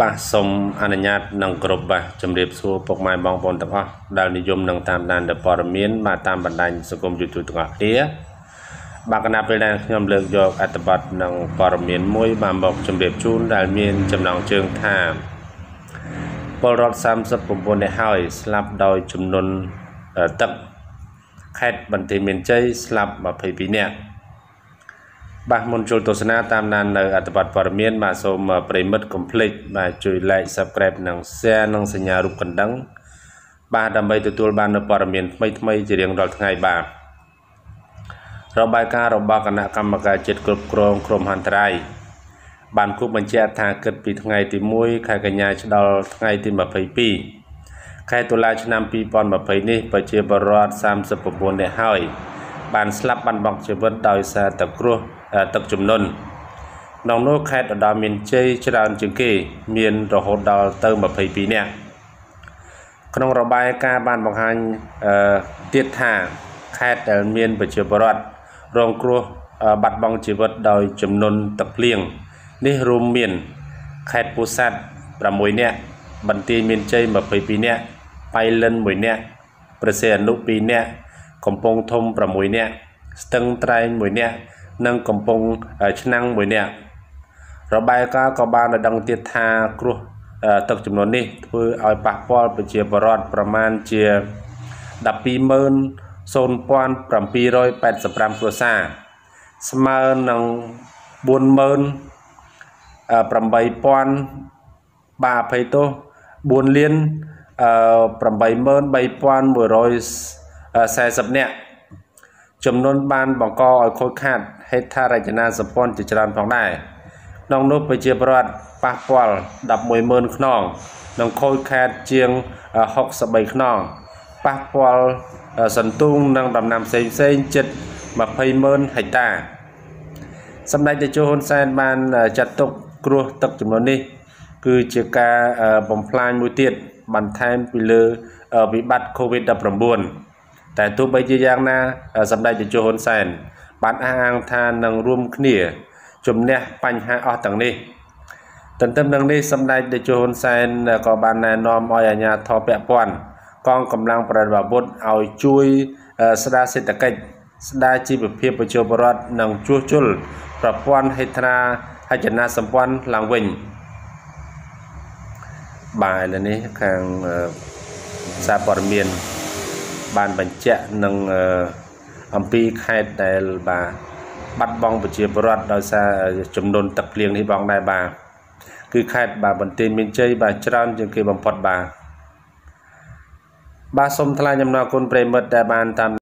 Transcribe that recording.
បាទសូមអនុញ្ញាតនឹងគ្រប់បាទជំរាបសួរពុកម៉ែបងប្អូនទាំងអស់ដែលនិយមនឹងតាមដានព័ត៌មានបាទតាមបណ្ដាញសង្គម YouTube ទាំងអស់គ្នាបាទគណៈពេលដែលខ្ញុំលើកយកអត្ថបទនឹងព័ត៌មានមួយបាទមកជំរាបជូនដែលមាន ចំណងជើងថាពលរដ្ឋ39នាក់ហើយស្លាប់ដោយចំនួនទឹកខេត្តបន្ទាយមានជ័យស្លាប់22នាក់បាទមុនចូលទស្សនាតាមដាននៅអត្ថបទព័ត៌មានបាទសូមប្រិមិត្តកុំភ្លេចបាទជួយ like subscribe និង share និងសញ្ញារូបកណ្ដឹង បាទដើម្បីទទួលបាននូវព័ត៌មានថ្មីថ្មីជារៀងរាល់ថ្ងៃបាទរបាយការណ៍របស់គណៈកម្មការជាតិគ្រប់គ្រងក្រមហន្តរាយបានគូបញ្ជាក់ថាគិតពីថ្ងៃទី1ខែកញ្ញាដល់ថ្ងៃទី22ខែតុលាឆ្នាំ2020នេះ ប្រជាពលរដ្ឋ39នាក់ហើយបានស្លាប់បានបង់ជីវិតដោយសារតែគ្រោះទឹកជំនន់ក្នុងនោះខេត្តឧត្តរមានជ័យច្រើនជាងគេមានរហូតដល់ទៅ22នាក់ក្នុងរបាយការណ៍បានបង្ហាញទៀតថាខេត្តដែលមានប្រជាពលរដ្ឋរងគ្រោះបាត់បង់ជីវិតដោយចំនួនទឹកភ្លៀងនេះរួមមានខេត្តពោធិ៍សាត់6នាក់បន្ទាយមានជ័យ22នាក់ប៉ៃលិន1នាក់ប្រសិទ្ធអនុ2នាក់កំពង់ធំ6នាក់ស្ទឹងត្រែង1នាក់និងកំពង់ឆ្នាំងមួយនាក់របាយការណ៍ក៏បានដឹងទៀតថាគ្រោះ ទឹកចំនួននេះធ្វើឲ្យប៉ះពាល់ប្រជាពលរដ្ឋប្រមាណជា12,0785គ្រួសារស្មើនឹង48000បាភ័យទោស4លាន83140នាក់ចំនួនបានបង្កឲ្យខូចខាតហេដ្ឋារចនាសម្ព័ន្ធជាច្រើនផងដែរក្នុងនោះប្រជាប្រដ្ឋប៉ះពាល់110,000ខ្នងនិងខូចខាតជាង63ខ្នងប៉ះពាល់សន្ទូងនិងដំណាំផ្សេងផ្សេងជិត20,000ហិកតាសម្ដេចតេជោហ៊ុនសែនបានចាត់ទុកគ្រោះទឹកចំនួននេះគឺជាការបំផ្លាញមួយទៀតបន្ថែមពីលើវិបត្តិ COVID-19 តែទោះបីជាយ៉ាងណាសម្ដេចតេជោហ៊ុនសែនបានអះអាងថានឹងរួមគ្នា ជំនះ បញ្ហាអស់ទាំងនេះទន្ទឹមនឹងនេះសម្ដេចតេជោហ៊ុនសែនក៏បានណែនាំឲ្យអាជ្ញាធរពាក់ព័ន្ធកងកម្លាំងប្រដាប់អាវុធឲ្យជួយស្ដារសេដ្ឋកិច្ចស្ដារជីវភាពប្រជាពលរដ្ឋនិងជួសជុលប្រព័ន្ធហេដ្ឋារចនាសម្ព័ន្ធឡើងវិញបាទឥឡូវនេះខាងសារព័ត៌មានបានបញ្ជាក់នឹងអំពីខេត្តដែលបាទបាត់បង់ប្រជាពលរដ្ឋដោយសារចំនួនទឹកភ្លៀងនេះបងដែរបាទគឺខេត្តបាទបន្ទាយមានជ័យបាទច្រើនជាងគេបំផុតបាទបាទសូមថ្លែងអំណរគុណប្រិមិត្តដែលបានតាម